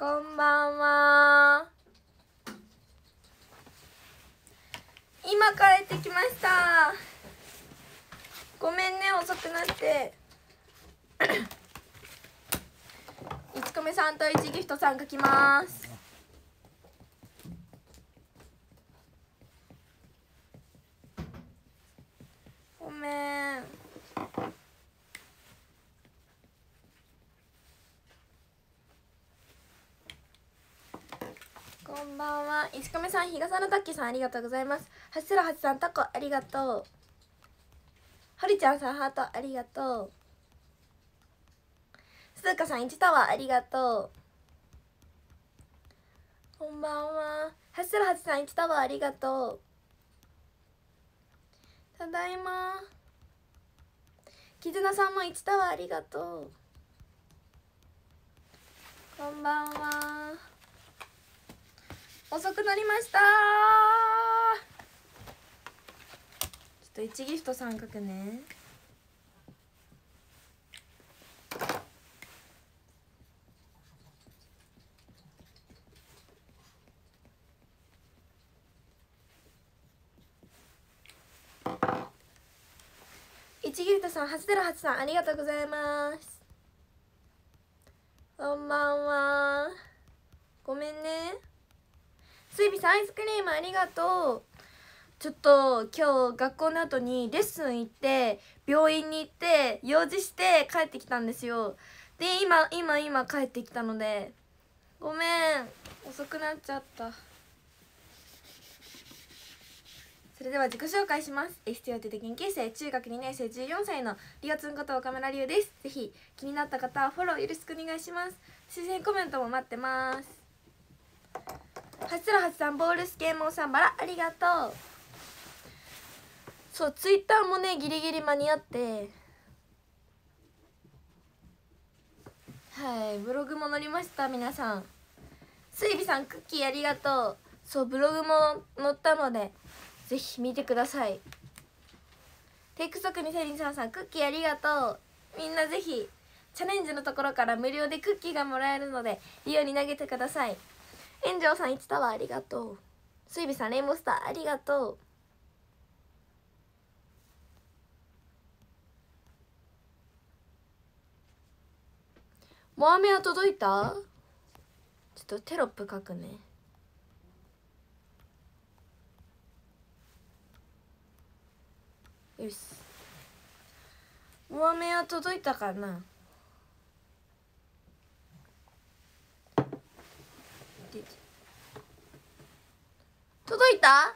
こんばんは今帰ってきましたごめんね遅くなって一ち こさんと一ちギフトさん書きますごめんこんばんは石亀さん日傘のたっきーさんありがとうございますはっしらはちさんタコありがとうはりちゃんさんハートありがとうすずかさん一タワーありがとうこんばんははっしらはちさん一タワーありがとうただいまきずなさんも一タワーありがとうこんばんは遅くなりましたちょっと1ギフト3くねちギフトさん808さんありがとうございますこんばんはごめんね水いさんアイスクリームありがとうちょっと今日学校の後にレッスン行って病院に行って用事して帰ってきたんですよで今今今帰ってきたのでごめん遅くなっちゃったそれでは自己紹介します STO で研究生中学2年生14歳のリおツンこと岡村りですぜひ気になった方はフォローよろしくお願いします推薦コメントも待ってますはつらはさんボールスケーモンさんバラありがとうそうツイッターもねギリギリ間に合ってはいブログも載りました皆さんすいびさんクッキーありがとうそうブログも載ったのでぜひ見てくださいテイクソクにセリンさんさんクッキーありがとうみんなぜひチャレンジのところから無料でクッキーがもらえるのでリオに投げてください炎上さん1タワーありがとう水尾さんレインボースターありがとうモアメは届いたちょっとテロップ書くねよしモアメは届いたかなって届いた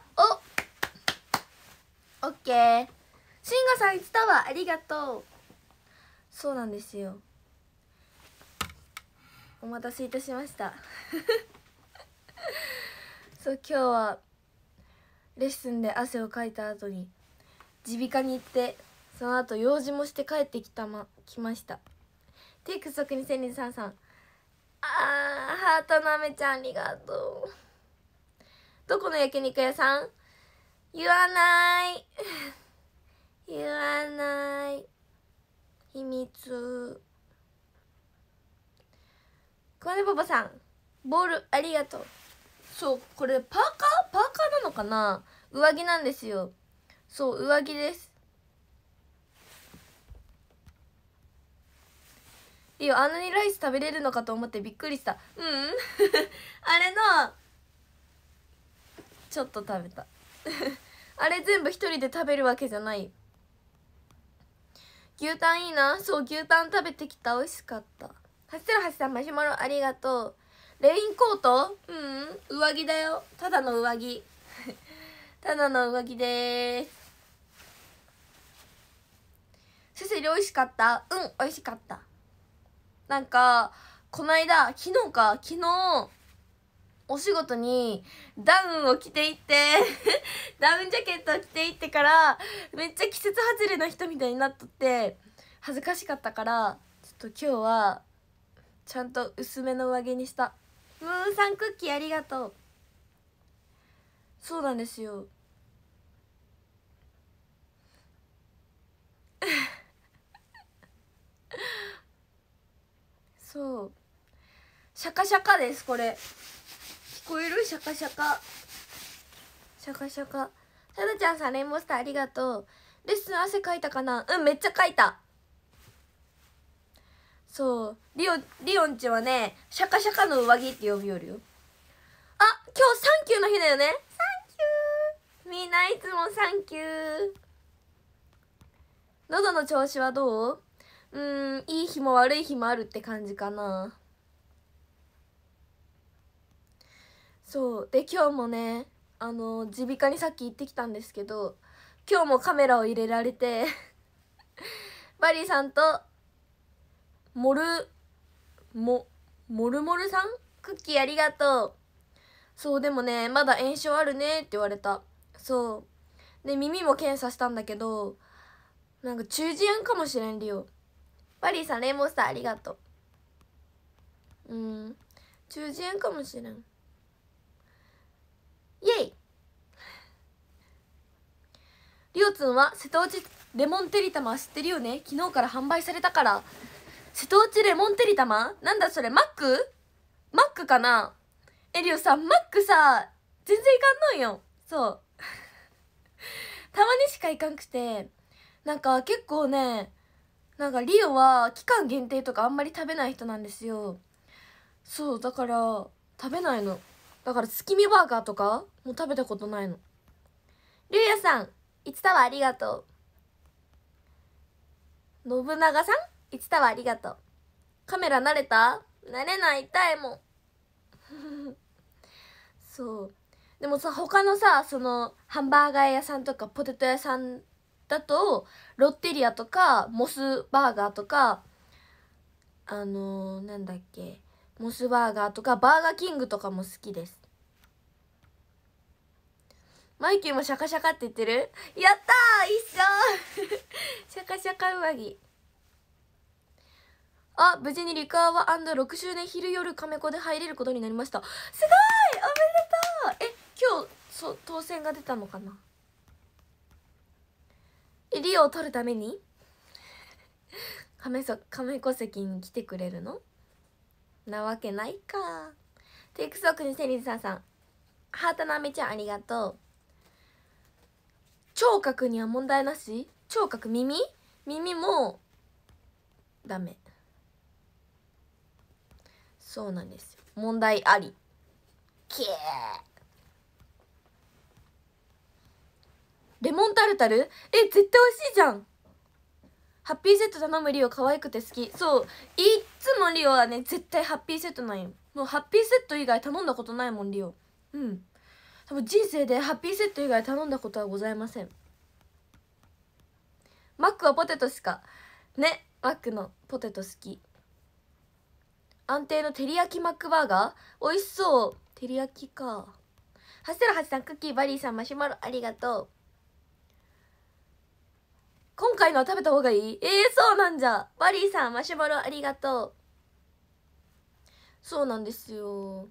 おオッケーしんごさん1タワありがとうそうなんですよお待たせいたしました そう今日はレッスンで汗をかいた後に耳鼻科に行ってその後用事もして帰ってきたま来ましたテイクス特に千里さんさんああ、ハートのアめちゃんありがとうどこの焼肉屋さん言わない 言わない秘密コネパパさんボールありがとうそうこれパーカーパーカーなのかな上着なんですよそう上着ですいいよあんなにライス食べれるのかと思ってびっくりしたうん あれのちょっと食べた あれ全部一人で食べるわけじゃない牛タンいいなそう牛タン食べてきた美味しかったはしらはしさマシュマロありがとうレインコートうん上着だよただの上着 ただの上着です先生美味しかったうん美味しかったなんか、この間、昨日か、昨日、お仕事にダウンを着ていって ダウンジャケットを着ていってから、めっちゃ季節外れの人みたいになっとって、恥ずかしかったから、ちょっと今日は、ちゃんと薄めの上着にした。ムーンさんクッキーありがとう。そうなんですよ。そうシャカシャカですこれ聞こえるシャカシャカシャカシャカさだちゃんさんレインボースターありがとうレッスン汗かいたかなうんめっちゃかいたそうリオリオンちはねシャカシャカの上着って呼びよるよあ今日サンキューの日だよねサンキューみんないつもサンキュー喉の調子はどううんいい日も悪い日もあるって感じかなそうで今日もねあの耳鼻科にさっき行ってきたんですけど今日もカメラを入れられてバ リーさんとモルモモルモルさんクッキーありがとうそうでもねまだ炎症あるねって言われたそうで耳も検査したんだけどなんか中耳炎かもしれんりよバリーさんレインボースターありがとううん中旬かもしれんイェイリオツンは瀬戸内レモンてりたま知ってるよね昨日から販売されたから瀬戸内レモンてりたまなんだそれマックマックかなエリオさんマックさ全然いかんのよそう たまにしかいかんくてなんか結構ねなんかリオは期間限定とかあんまり食べない人なんですよそうだから食べないのだから月見バーガーとかもう食べたことないのりゅうやさんいつたわありがとう信長さんいつたわありがとうカメラ慣れた慣れない痛いもん そうでもさ他のさそのハンバーガー屋さんとかポテト屋さんだとロッテリアとかモスバーガーとかあのー、なんだっけモスバーガーとかバーガーキングとかも好きですマイキーもシャカシャカって言ってるやったー一緒 シャカシャカ上着あ無事にリカーワ &6 周年昼夜カメコで入れることになりましたすごいおめでとうえ今日そ当選が出たのかなオを取るために亀そ亀戸籍に来てくれるのなわけないかテイクソークにセリズさんさんハートなめちゃんありがとう聴覚には問題なし聴覚耳耳もダメそうなんですよ問題ありューレモンタルタルえ、絶対美味しいじゃんハッピーセット頼むリオ可愛くて好き。そう。いつもリオはね、絶対ハッピーセットなんよ。もうハッピーセット以外頼んだことないもん、リオ。うん。多分人生でハッピーセット以外頼んだことはございません。マックはポテトしか。ね。マックのポテト好き。安定の照り焼きマックバーガー美味しそう。照り焼きか。ハッセラハチさん、クッキー、バリーさん、マシュマロ、ありがとう。今回のは食べた方がいいえー、そうなんじゃバリーさんマシュマロありがとうそうなんですよ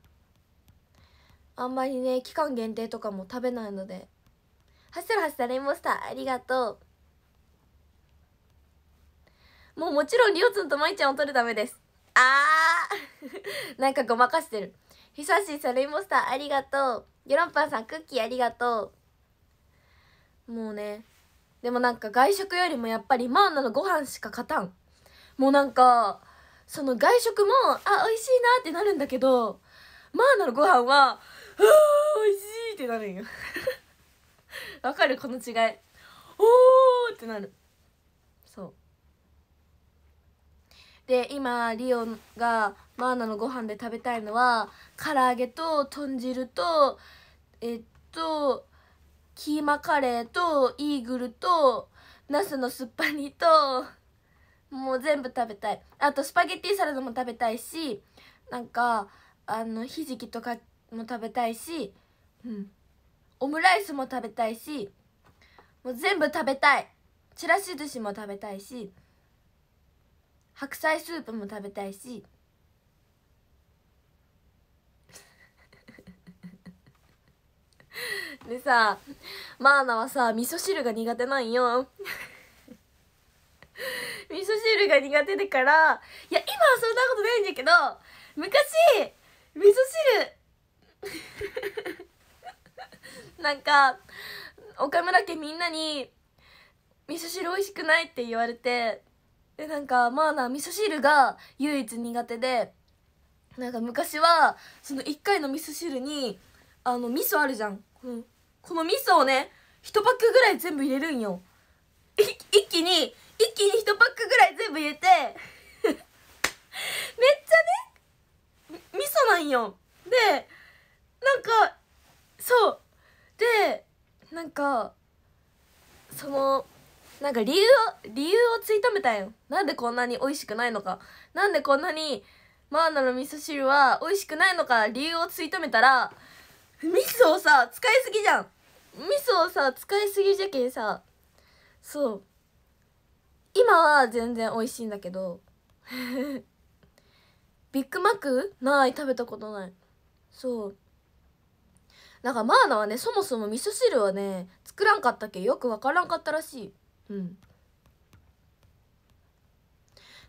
あんまりね期間限定とかも食べないのではっルらはっルレインボースターありがとうもうもちろんりうつんとまいちゃんを取るためですあー なんかごまかしてるひさしさレインボースターありがとうギョロンパンさんクッキーありがとうもうねでもなんか外食よりもやっぱりマーナのご飯しか勝たんもうなんかその外食もあ美味しいなってなるんだけどマーナのご飯は「あ美味しい!」ってなるんよ わかるこの違いおーってなるそうで今リオがマーナのご飯で食べたいのは唐揚げと豚汁とえっとキーマカレーとイーグルとナスのすっぱりともう全部食べたいあとスパゲッティサラダも食べたいしなんかあのひじきとかも食べたいし、うん、オムライスも食べたいしもう全部食べたいちらし寿司も食べたいし白菜スープも食べたいし でさマーナはさ味噌汁が苦手なんよ 味噌汁が苦手だからいや今はそんなことないんだけど昔味噌汁 なんか岡村家みんなに「味噌汁美味しくない?」って言われてでなんかマーナ味噌汁が唯一苦手でなんか昔はその1回の味噌汁にあの味噌あるじゃんこのこの味噌をね1パックぐらい全部入れるんよ一気に一気に1パックぐらい全部入れて めっちゃね味噌なんよでなんかそうでなんかそのなんか理由を理由をついたみたいよなんでこんなに美味しくないのかなんでこんなにマーナの味噌汁は美味しくないのか理由を突いためたら味噌をさ使いすぎじゃん味噌をさ使いすぎじゃけんさそう今は全然美味しいんだけど ビッグマックない食べたことないそうなんかマーナはねそもそも味噌汁はね作らんかったけよくわからんかったらしいうん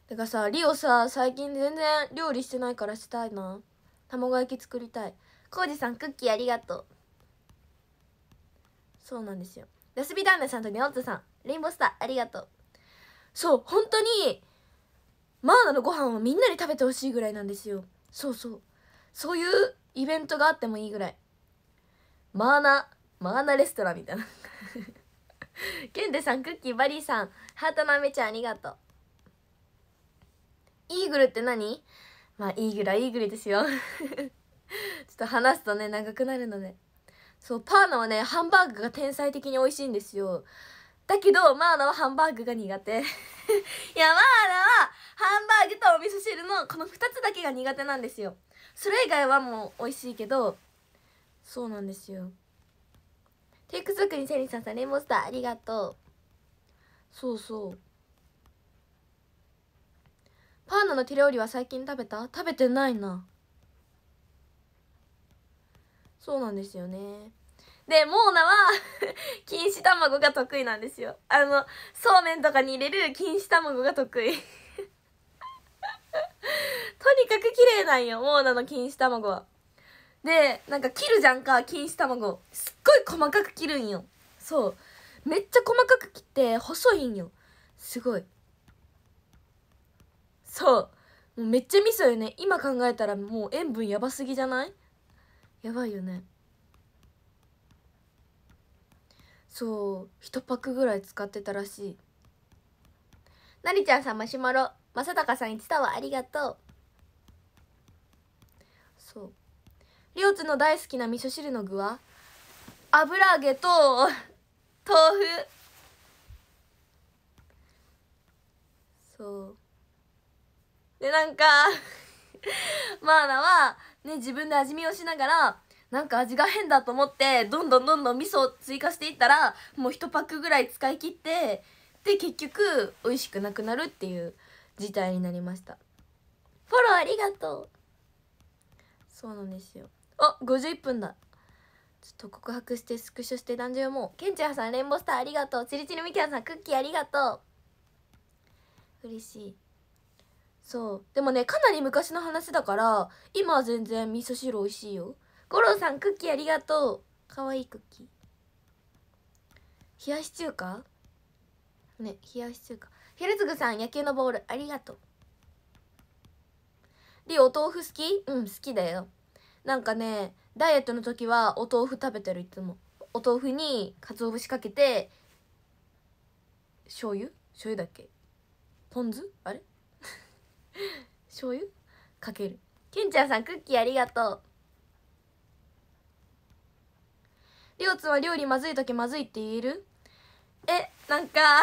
てかさリオさ最近全然料理してないからしたいな卵焼き作りたいコージさんクッキーありがとうそうなんですよラスビダンナさんとニャオツさんレインボースターありがとうそう本当にマーナのご飯をみんなに食べてほしいぐらいなんですよそうそうそういうイベントがあってもいいぐらいマーナマーナレストランみたいな ケンデさんクッキーバリーさんハートのめちゃんありがとうイーグルって何まあイーグルはイーグルですよ ちょっと話すとね長くなるので、そうパーナはねハンバーグが天才的に美味しいんですよだけどマーナはハンバーグが苦手 いやマーナはハンバーグとお味噌汁のこの2つだけが苦手なんですよそれ以外はもう美味しいけどそうなんですよテイク族にセリさんさんレモンスターありがとうそうそうパーナの手料理は最近食べた食べてないなそうなんですよねでモーナは錦糸 卵が得意なんですよあのそうめんとかに入れる錦糸卵が得意 とにかく綺麗なんよモーナの錦糸卵はでなんか切るじゃんか錦糸卵すっごい細かく切るんよそうめっちゃ細かく切って細いんよすごいそうもうめっちゃ味噌よね今考えたらもう塩分やばすぎじゃないやばいよねそう1パックぐらい使ってたらしいなりちゃんさんマシュマロ正隆さんてたわありがとうそうりょうつの大好きな味噌汁の具は油揚げと豆腐そうでなんか マーナはね、自分で味見をしながら、なんか味が変だと思って、どんどんどんどん味噌を追加していったら、もう1パックぐらい使い切って、で、結局、美味しくなくなるっていう事態になりました。フォローありがとうそうなんですよ。あ、51分だ。ちょっと告白してスクショして男女もう。ケンチャーさん、レンボスターありがとう。チリチリミキアさん、クッキーありがとう。嬉しい。そうでもねかなり昔の話だから今は全然味噌汁美味しいよ五郎さんクッキーありがとうかわいいクッキー冷やし中華ね冷やし中華ひルツグさん野球のボールありがとうりお豆腐好きうん好きだよなんかねダイエットの時はお豆腐食べてるいつもお豆腐に鰹節かけて醤油醤油だっけポン酢あれ醤油かけるけんちゃんさんクッキーありがとうりょうつんは料理まずい時まずいって言えるえなんか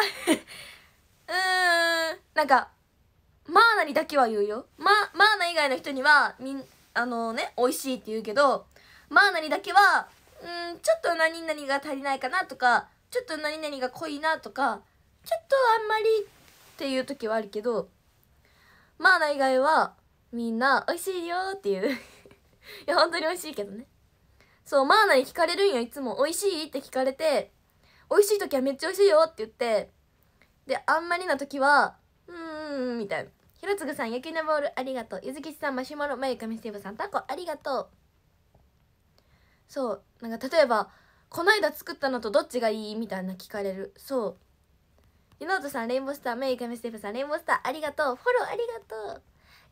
うーんなんかマーナにだけは言うよマーナ以外の人にはみんあのね美味しいって言うけどマーナにだけはうんちょっと何々が足りないかなとかちょっと何々が濃いなとかちょっとあんまりっていう時はあるけどマーナ以外はみんな美味しいよっていう いや本当に美味しいけどねそうマーナに聞かれるんよいつも美味しいって聞かれて美味しい時はめっちゃ美味しいよって言ってであんまりな時はうーんみたいなひろつぐさん、焼きのボールありがとう。ゆずきちさん、マシュマロ、まゆかみステーブさん、タコありがとう。そう、なんか例えば、この間作ったのとどっちがいいみたいな聞かれる。そう。ゆノートさん、レインボースター、メイカメステフさん、レインボースター、ありがとう。フォローありがとう。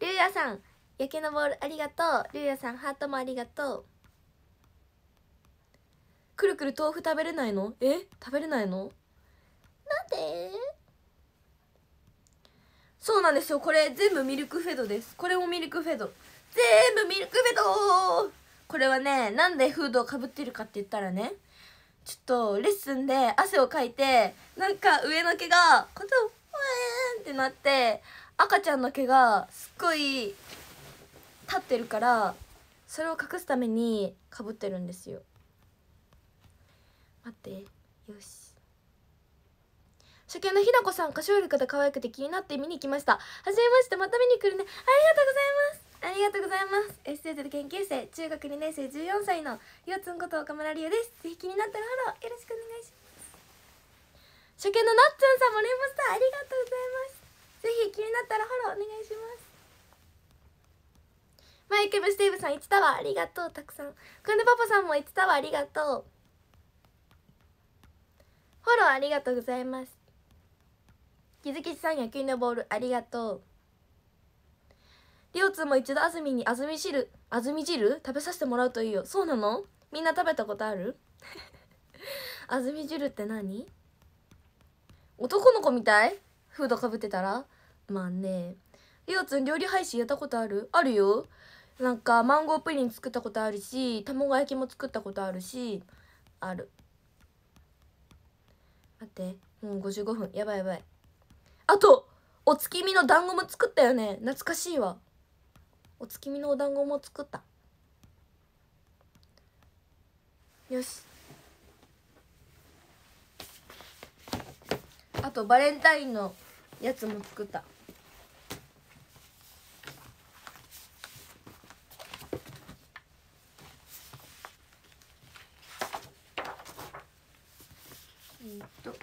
り也さん、焼けのボールありがとう。り也さん、ハートもありがとう。くるくる豆腐食べれないのえ食べれないのなんでそうなんですよ。これ全部ミルクフェドです。これもミルクフェド。全部ミルクフェドこれはね、なんでフードをかぶってるかって言ったらね、ちょっとレッスンで汗をかいてなんか上の毛がこうワーンってなって赤ちゃんの毛がすっごい立ってるからそれを隠すためにかぶってるんですよ待ってよし初見のひなこさん歌唱力が可愛くて気になって見に来ましたはじめましてまた見に来るねありがとうございますありがとうございますエッセイゼル研究生中学2年生14歳のゆうつんこと岡村理恵ですぜひ気になったらフォローよろしくお願いします初見のなっつんさんもレモスターありがとうございますぜひ気になったらフォローお願いしますマイケムスティーブさん1タワーありがとうたくさんくんでパパさんも1タワーありがとうフォローありがとうございますきづきさん野球のボールありがとうりょうつも一度あずみにあずみ汁あずみ汁食べさせてもらうといいよそうなのみんな食べたことあるあずみ汁って何男の子みたいフードかぶってたらまあねりょうつん料理配信やったことあるあるよなんかマンゴープリン作ったことあるし卵焼きも作ったことあるしある待ってもう55分やばいやばいあとお月見の団子も作ったよね懐かしいわお月見のお団子も作ったよしあとバレンタインのやつも作ったえっと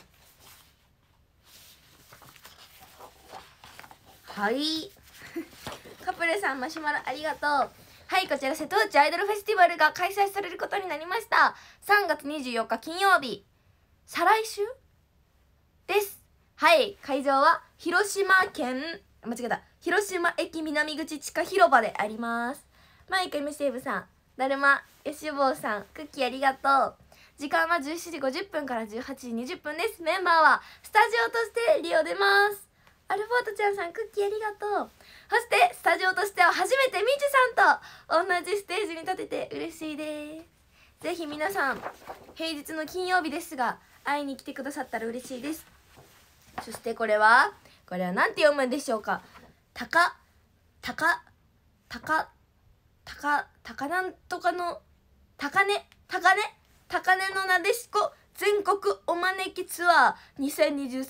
はいんマシュマロありがとうはいこちら瀬戸内アイドルフェスティバルが開催されることになりました3月24日金曜日再来週ですはい会場は広島県間違えた広島駅南口地下広場でありますマイク M セーブさんだるまよしぼうさんクッキーありがとう時間は17時50分から18時20分ですメンバーはスタジオとしてリオ出ますアルフォートちゃんさんクッキーありがとうそしてスタジオとしては初めてみちさんと同じステージに立てて嬉しいですぜひ皆さん平日の金曜日ですが会いに来てくださったら嬉しいですそしてこれはこれは何て読むんでしょうかたかたかたかたかたかなんとかの高値高値高値のなでしこ全国お招きツアー2023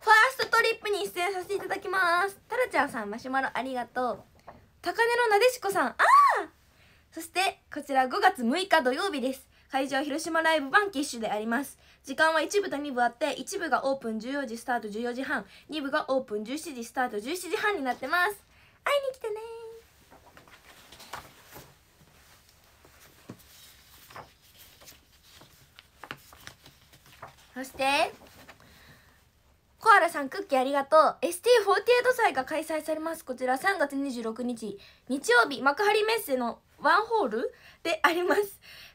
ファーストトリップに出演させていただきますタラちゃんさんマシュマロありがとう高根のなでしこさんああそしてこちら5月6日土曜日です会場広島ライブバンキッシュであります時間は1部と2部あって1部がオープン14時スタート14時半2部がオープン17時スタート17時半になってます会いに来てねそしてコアラさんクッキーありがとう ST48 祭が開催されますこちら3月26日日曜日幕張メッセのワンホールであります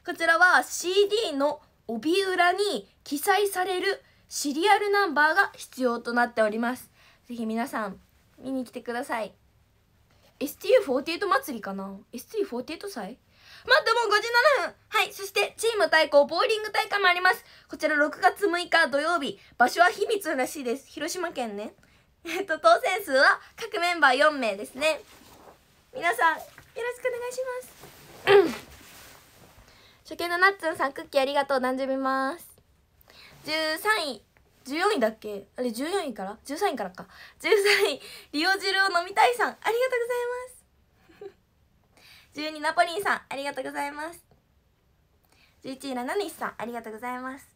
こちらは CD の帯裏に記載されるシリアルナンバーが必要となっておりますぜひ皆さん見に来てください STU48 祭りかな STU48 祭待ってもう57分はいそしてチーム対抗ボーリング大会もありますこちら6月6日土曜日場所は秘密らしいです広島県ね えっと当選数は各メンバー4名ですね皆さんよろしくお願いします 初見のナッツンさんクッキーありがとう誕生日ます13位14位だっけあれ14位から13位からか13位リオ汁を飲みたいさんありがとうございます12ナポリンさんありがとうございます11位ラナニシさんありがとうございます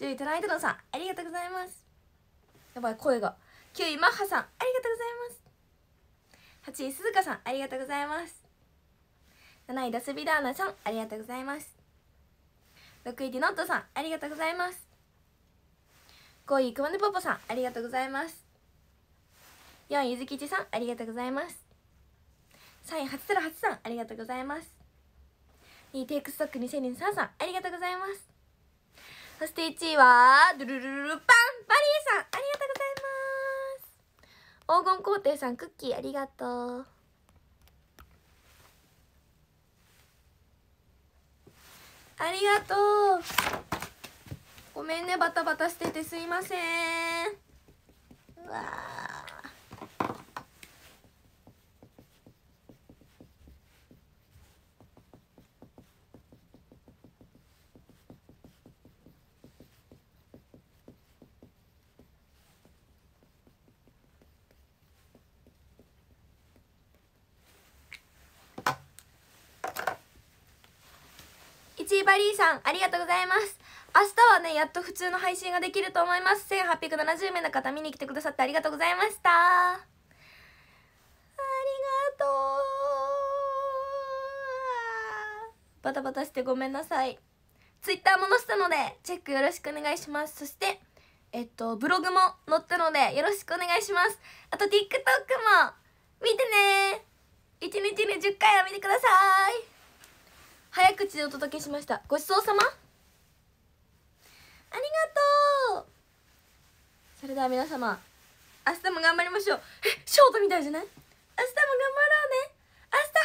10位トライトロンさんありがとうございますやばい声が9位マッハさんありがとうございます8位鈴鹿さんありがとうございます7位ダスビダーナさんありがとうございます6位ディノットさんありがとうございます5位くまねぽぽさんありがとうございます4位ゆずきちさんありがとうございます3位初ラ初さんありがとうございます2位テイクストック2023さんありがとうございますそして1位はドゥルルルルパンバリーさんありがとうございます黄金皇帝さんクッキーありがとうありがとうごめんねバタバタしててすいませんうわバリーさんありがとうございます明日はねやっと普通の配信ができると思います1870名の方見に来てくださってありがとうございましたありがとうバタバタしてごめんなさい Twitter も載せたのでチェックよろしくお願いしますそしてえっとブログも載ったのでよろしくお願いしますあと TikTok も見てね1日に10回は見てください早口でお届けしましたごちそうさまありがとうそれでは皆様明日も頑張りましょうえショートみたいじゃない明日も頑張ろうね明日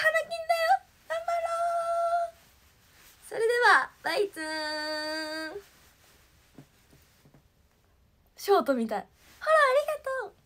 花金だよ頑張ろうそれではバイツーンショートみたいほらありがとう